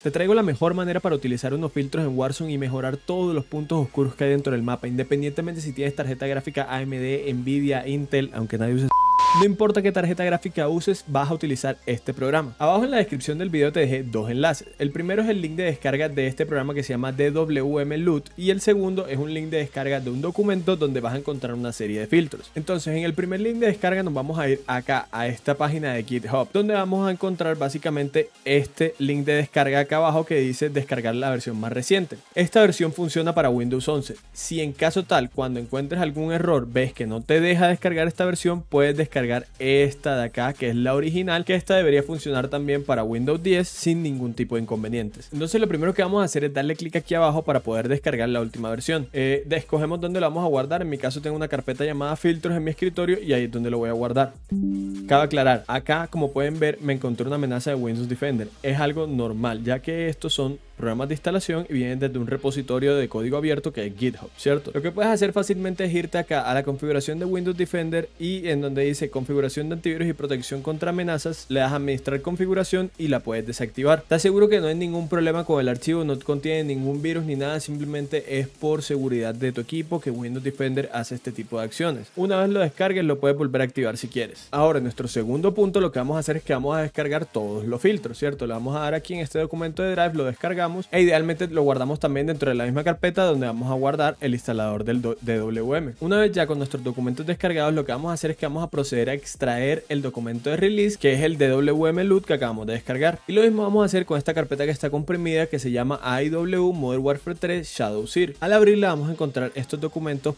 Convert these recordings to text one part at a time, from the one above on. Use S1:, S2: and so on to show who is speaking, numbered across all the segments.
S1: Te traigo la mejor manera para utilizar unos filtros en Warzone y mejorar todos los puntos oscuros que hay dentro del mapa, independientemente si tienes tarjeta gráfica AMD, Nvidia, Intel, aunque nadie use no importa qué tarjeta gráfica uses, vas a utilizar este programa. Abajo en la descripción del video te dejé dos enlaces. El primero es el link de descarga de este programa que se llama DWM Loot y el segundo es un link de descarga de un documento donde vas a encontrar una serie de filtros. Entonces en el primer link de descarga nos vamos a ir acá a esta página de GitHub donde vamos a encontrar básicamente este link de descarga acá abajo que dice descargar la versión más reciente. Esta versión funciona para Windows 11. Si en caso tal, cuando encuentres algún error, ves que no te deja descargar esta versión, puedes descargar esta de acá, que es la original, que esta debería funcionar también para Windows 10 sin ningún tipo de inconvenientes. Entonces lo primero que vamos a hacer es darle clic aquí abajo para poder descargar la última versión. Eh, escogemos dónde la vamos a guardar. En mi caso tengo una carpeta llamada filtros en mi escritorio y ahí es donde lo voy a guardar. Cabe aclarar, acá como pueden ver me encontré una amenaza de Windows Defender. Es algo normal, ya que estos son programas de instalación y vienen desde un repositorio de código abierto que es GitHub, ¿cierto? Lo que puedes hacer fácilmente es irte acá a la configuración de Windows Defender y en donde dice configuración de antivirus y protección contra amenazas, le das a administrar configuración y la puedes desactivar. Te aseguro que no hay ningún problema con el archivo, no contiene ningún virus ni nada, simplemente es por seguridad de tu equipo que Windows Defender hace este tipo de acciones. Una vez lo descargues lo puedes volver a activar si quieres. Ahora, en nuestro segundo punto lo que vamos a hacer es que vamos a descargar todos los filtros, ¿cierto? Le vamos a dar aquí en este documento de Drive, lo descargamos e idealmente lo guardamos también dentro de la misma carpeta donde vamos a guardar el instalador del DWM. Una vez ya con nuestros documentos descargados lo que vamos a hacer es que vamos a proceder a extraer el documento de release que es el DWM loot que acabamos de descargar y lo mismo vamos a hacer con esta carpeta que está comprimida que se llama IW Modern Warfare 3 Shadow sir Al abrirla vamos a encontrar estos documentos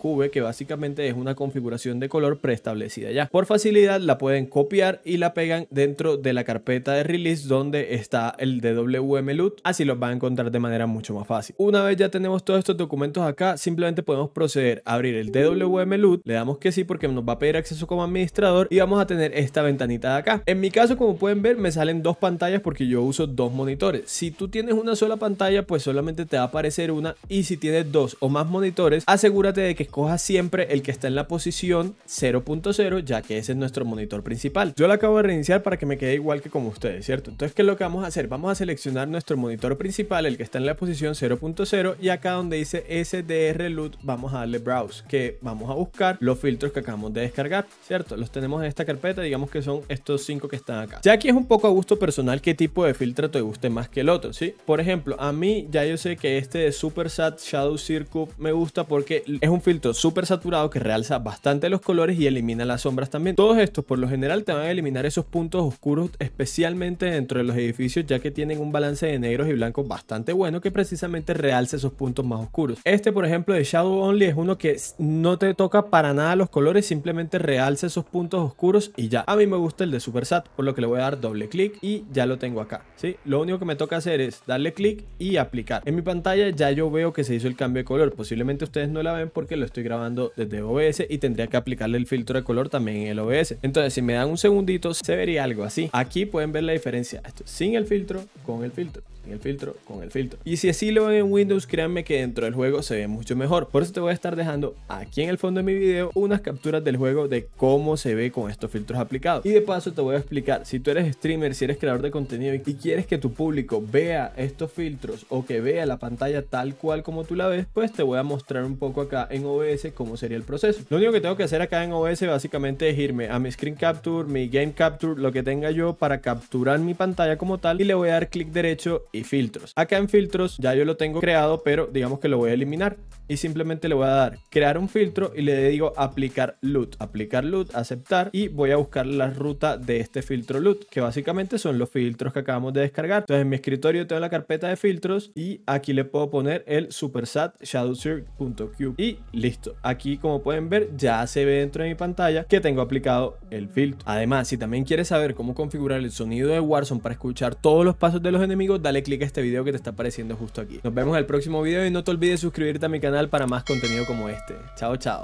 S1: .cube que básicamente es una configuración de color preestablecida ya. Por facilidad la pueden copiar y la pegan dentro de la carpeta de release donde está el DWM loot y los va a encontrar de manera mucho más fácil. Una vez ya tenemos todos estos documentos acá, simplemente podemos proceder a abrir el DWM Loot, le damos que sí porque nos va a pedir acceso como administrador y vamos a tener esta ventanita de acá. En mi caso, como pueden ver, me salen dos pantallas porque yo uso dos monitores. Si tú tienes una sola pantalla, pues solamente te va a aparecer una y si tienes dos o más monitores, asegúrate de que escojas siempre el que está en la posición 0.0, ya que ese es nuestro monitor principal. Yo lo acabo de reiniciar para que me quede igual que como ustedes, ¿cierto? Entonces, ¿qué es lo que vamos a hacer? Vamos a seleccionar nuestro monitor principal, el que está en la posición 0.0 y acá donde dice SDR Loot vamos a darle Browse, que vamos a buscar los filtros que acabamos de descargar, ¿cierto? Los tenemos en esta carpeta, digamos que son estos cinco que están acá. Ya aquí es un poco a gusto personal qué tipo de filtro te guste más que el otro, ¿sí? Por ejemplo, a mí ya yo sé que este de Supersat Shadow circuit me gusta porque es un filtro súper saturado que realza bastante los colores y elimina las sombras también. Todos estos por lo general te van a eliminar esos puntos oscuros especialmente dentro de los edificios ya que tienen un balance de negros y blanco bastante bueno que precisamente Realce esos puntos más oscuros. Este, por ejemplo, de Shadow Only es uno que no te toca para nada los colores, simplemente Realce esos puntos oscuros y ya. A mí me gusta el de Super Sat, por lo que le voy a dar doble clic y ya lo tengo acá. si, Lo único que me toca hacer es darle clic y aplicar. En mi pantalla ya yo veo que se hizo el cambio de color. Posiblemente ustedes no la ven porque lo estoy grabando desde OBS y tendría que aplicarle el filtro de color también en el OBS. Entonces, si me dan un segundito, se vería algo así. Aquí pueden ver la diferencia. Esto sin el filtro, con el filtro. el filtro con el filtro. Y si así lo ven en Windows, créanme que dentro del juego se ve mucho mejor. Por eso te voy a estar dejando aquí en el fondo de mi video unas capturas del juego de cómo se ve con estos filtros aplicados. Y de paso te voy a explicar, si tú eres streamer, si eres creador de contenido y quieres que tu público vea estos filtros o que vea la pantalla tal cual como tú la ves, pues te voy a mostrar un poco acá en OBS cómo sería el proceso. Lo único que tengo que hacer acá en OBS básicamente es irme a mi screen capture, mi game capture, lo que tenga yo para capturar mi pantalla como tal y le voy a dar clic derecho y filtros. Acá en filtros ya yo lo tengo creado, pero digamos que lo voy a eliminar y simplemente le voy a dar crear un filtro y le digo aplicar loot, aplicar loot, aceptar y voy a buscar la ruta de este filtro loot, que básicamente son los filtros que acabamos de descargar. Entonces en mi escritorio tengo la carpeta de filtros y aquí le puedo poner el supersat shadowcirc.cube y listo. Aquí como pueden ver ya se ve dentro de mi pantalla que tengo aplicado el filtro. Además, si también quieres saber cómo configurar el sonido de Warzone para escuchar todos los pasos de los enemigos, dale click a este video que te está apareciendo justo aquí. Nos vemos en el próximo video y no te olvides suscribirte a mi canal para más contenido como este. Chao, chao.